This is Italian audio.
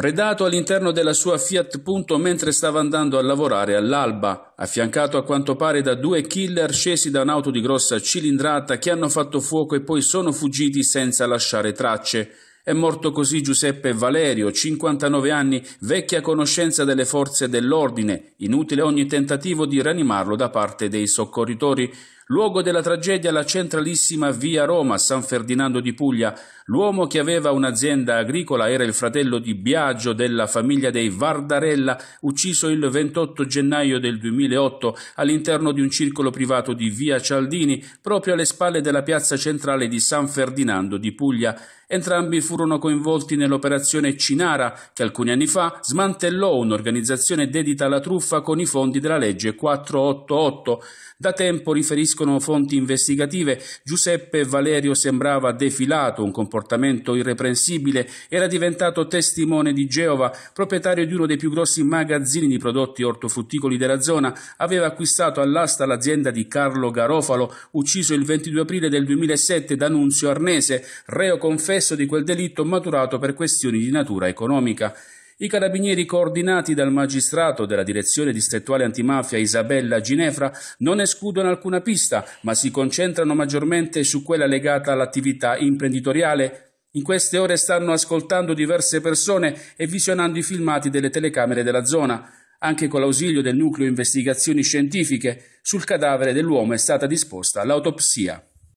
Freddato all'interno della sua Fiat Punto mentre stava andando a lavorare all'alba, affiancato a quanto pare da due killer scesi da un'auto di grossa cilindrata che hanno fatto fuoco e poi sono fuggiti senza lasciare tracce. È morto così Giuseppe Valerio, 59 anni, vecchia conoscenza delle forze dell'ordine, inutile ogni tentativo di rianimarlo da parte dei soccorritori. Luogo della tragedia la centralissima via Roma, San Ferdinando di Puglia. L'uomo che aveva un'azienda agricola era il fratello di Biagio della famiglia dei Vardarella, ucciso il 28 gennaio del 2008 all'interno di un circolo privato di via Cialdini, proprio alle spalle della piazza centrale di San Ferdinando di Puglia. Entrambi furono coinvolti nell'operazione Cinara, che alcuni anni fa smantellò un'organizzazione dedita alla truffa con i fondi della legge 488. Da tempo riferiscono riferiscono fonti investigative, Giuseppe Valerio sembrava defilato, un comportamento irreprensibile, era diventato testimone di Geova, proprietario di uno dei più grossi magazzini di prodotti ortofrutticoli della zona, aveva acquistato all'asta l'azienda di Carlo Garofalo, ucciso il 22 aprile del 2007 da Nunzio Arnese, reo confesso di quel delitto maturato per questioni di natura economica. I carabinieri coordinati dal magistrato della direzione distrettuale antimafia Isabella Ginefra non escludono alcuna pista, ma si concentrano maggiormente su quella legata all'attività imprenditoriale in queste ore stanno ascoltando diverse persone e visionando i filmati delle telecamere della zona. Anche con l'ausilio del nucleo investigazioni scientifiche, sul cadavere dell'uomo è stata disposta l'autopsia.